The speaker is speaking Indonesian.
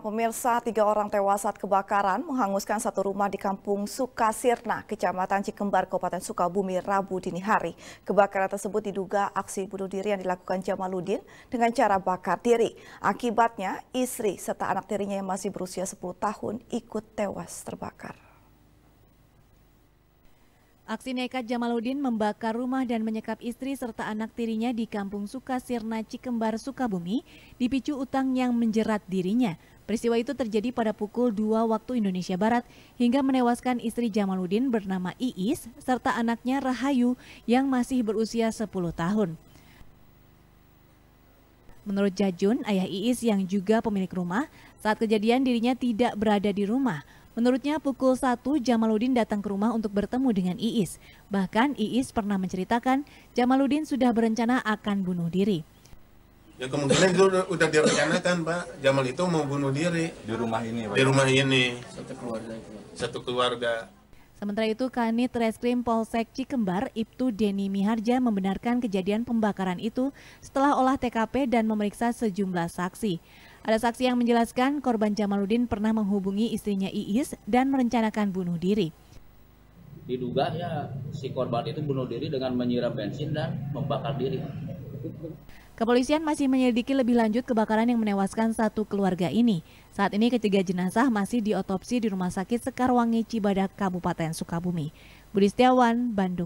Pemirsa, tiga orang tewas saat kebakaran menghanguskan satu rumah di kampung Sukasirna, Kecamatan Cikembar, Kabupaten Sukabumi, Rabu dini hari. Kebakaran tersebut diduga aksi bunuh diri yang dilakukan Jamaludin dengan cara bakar diri. Akibatnya, istri serta anak tirinya yang masih berusia 10 tahun ikut tewas terbakar. Aksi nekat Jamaluddin membakar rumah dan menyekap istri serta anak tirinya di kampung Sukasirna Cikembar, Sukabumi dipicu utang yang menjerat dirinya. Peristiwa itu terjadi pada pukul 2 waktu Indonesia Barat hingga menewaskan istri Jamaluddin bernama Iis serta anaknya Rahayu yang masih berusia 10 tahun. Menurut Jajun, ayah Iis yang juga pemilik rumah, saat kejadian dirinya tidak berada di rumah. Menurutnya pukul 1 Jamaluddin datang ke rumah untuk bertemu dengan Iis. Bahkan Iis pernah menceritakan Jamaluddin sudah berencana akan bunuh diri. Ya kemungkinan itu udah, direncanakan Pak, Jamal itu mau bunuh diri. Di rumah ini Pak? Di rumah ini. Satu keluarga Satu keluarga. Sementara itu, Kanit Reskrim Polsek Cikembar, Ibtu Deni Miharja membenarkan kejadian pembakaran itu setelah olah TKP dan memeriksa sejumlah saksi. Ada saksi yang menjelaskan korban Jamaludin pernah menghubungi istrinya Iis dan merencanakan bunuh diri. Diduga ya si korban itu bunuh diri dengan menyiram bensin dan membakar diri. Gitu. Kepolisian masih menyelidiki lebih lanjut kebakaran yang menewaskan satu keluarga ini. Saat ini ketiga jenazah masih diotopsi di Rumah Sakit Sekarwangi Cibadak, Kabupaten Sukabumi. Budi Setiawan, Bandung.